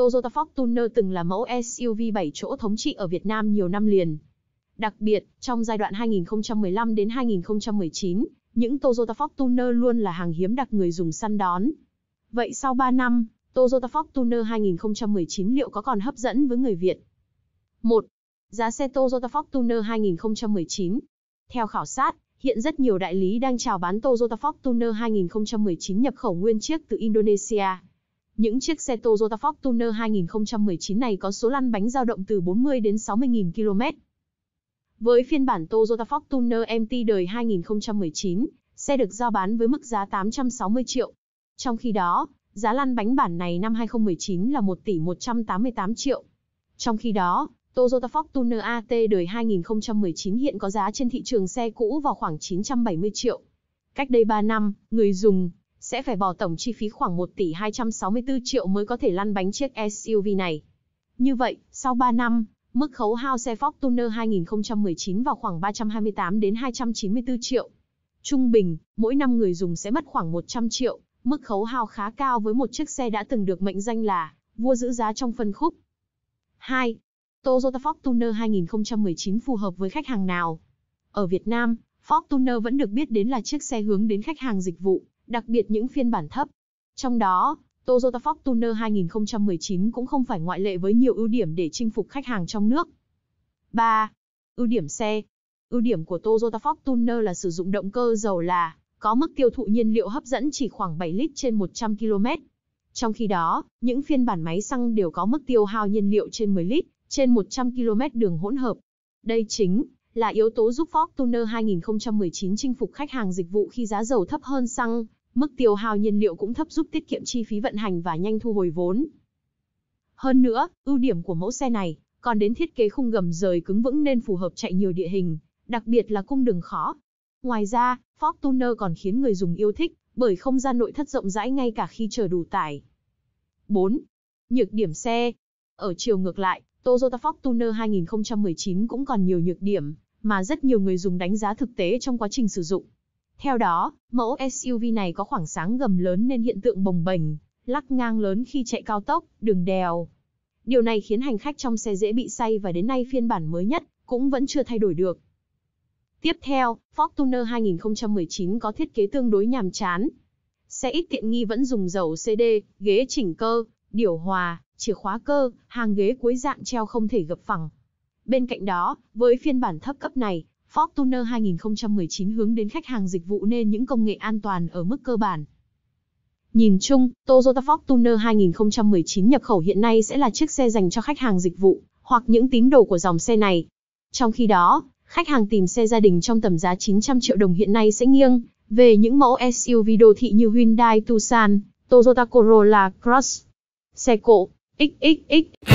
Toyota Fortuner từng là mẫu SUV 7 chỗ thống trị ở Việt Nam nhiều năm liền. Đặc biệt, trong giai đoạn 2015 đến 2019, những Toyota Fortuner luôn là hàng hiếm đặc người dùng săn đón. Vậy sau 3 năm, Toyota Fortuner 2019 liệu có còn hấp dẫn với người Việt? 1. Giá xe Toyota Fortuner 2019 Theo khảo sát, hiện rất nhiều đại lý đang chào bán Toyota Fortuner 2019 nhập khẩu nguyên chiếc từ Indonesia những chiếc xe Toyota Fortuner 2019 này có số lăn bánh dao động từ 40 đến 60.000 km. Với phiên bản Toyota Fortuner MT đời 2019, xe được giao bán với mức giá 860 triệu. Trong khi đó, giá lăn bánh bản này năm 2019 là 1 tỷ 188 triệu. Trong khi đó, Toyota Fortuner AT đời 2019 hiện có giá trên thị trường xe cũ vào khoảng 970 triệu. Cách đây 3 năm, người dùng sẽ phải bỏ tổng chi phí khoảng 1 tỷ 264 triệu mới có thể lăn bánh chiếc SUV này. Như vậy, sau 3 năm, mức khấu hao xe Fortuner 2019 vào khoảng 328 đến 294 triệu. Trung bình, mỗi năm người dùng sẽ mất khoảng 100 triệu, mức khấu hao khá cao với một chiếc xe đã từng được mệnh danh là vua giữ giá trong phân khúc. 2. Toyota Fortuner 2019 phù hợp với khách hàng nào? Ở Việt Nam, Fortuner vẫn được biết đến là chiếc xe hướng đến khách hàng dịch vụ, đặc biệt những phiên bản thấp. Trong đó, Toyota Fortuner 2019 cũng không phải ngoại lệ với nhiều ưu điểm để chinh phục khách hàng trong nước. 3. Ưu điểm xe Ưu điểm của Toyota Fortuner là sử dụng động cơ dầu là có mức tiêu thụ nhiên liệu hấp dẫn chỉ khoảng 7 lít trên 100 km. Trong khi đó, những phiên bản máy xăng đều có mức tiêu hao nhiên liệu trên 10 lít trên 100 km đường hỗn hợp. Đây chính là yếu tố giúp Fortuner 2019 chinh phục khách hàng dịch vụ khi giá dầu thấp hơn xăng Mức tiêu hao nhiên liệu cũng thấp giúp tiết kiệm chi phí vận hành và nhanh thu hồi vốn. Hơn nữa, ưu điểm của mẫu xe này còn đến thiết kế khung gầm rời cứng vững nên phù hợp chạy nhiều địa hình, đặc biệt là cung đường khó. Ngoài ra, Fortuner còn khiến người dùng yêu thích bởi không gian nội thất rộng rãi ngay cả khi chờ đủ tải. 4. Nhược điểm xe. Ở chiều ngược lại, Toyota Fortuner 2019 cũng còn nhiều nhược điểm mà rất nhiều người dùng đánh giá thực tế trong quá trình sử dụng. Theo đó, mẫu SUV này có khoảng sáng gầm lớn nên hiện tượng bồng bềnh, lắc ngang lớn khi chạy cao tốc, đường đèo. Điều này khiến hành khách trong xe dễ bị say và đến nay phiên bản mới nhất cũng vẫn chưa thay đổi được. Tiếp theo, Fortuner 2019 có thiết kế tương đối nhàm chán. Xe ít tiện nghi vẫn dùng dầu CD, ghế chỉnh cơ, điều hòa, chìa khóa cơ, hàng ghế cuối dạng treo không thể gập phẳng. Bên cạnh đó, với phiên bản thấp cấp này, Fortuner 2019 hướng đến khách hàng dịch vụ nên những công nghệ an toàn ở mức cơ bản. Nhìn chung, Toyota Fortuner 2019 nhập khẩu hiện nay sẽ là chiếc xe dành cho khách hàng dịch vụ hoặc những tín đồ của dòng xe này. Trong khi đó, khách hàng tìm xe gia đình trong tầm giá 900 triệu đồng hiện nay sẽ nghiêng về những mẫu SUV đô thị như Hyundai Tucson, Toyota Corolla Cross, xe cộ, XXX.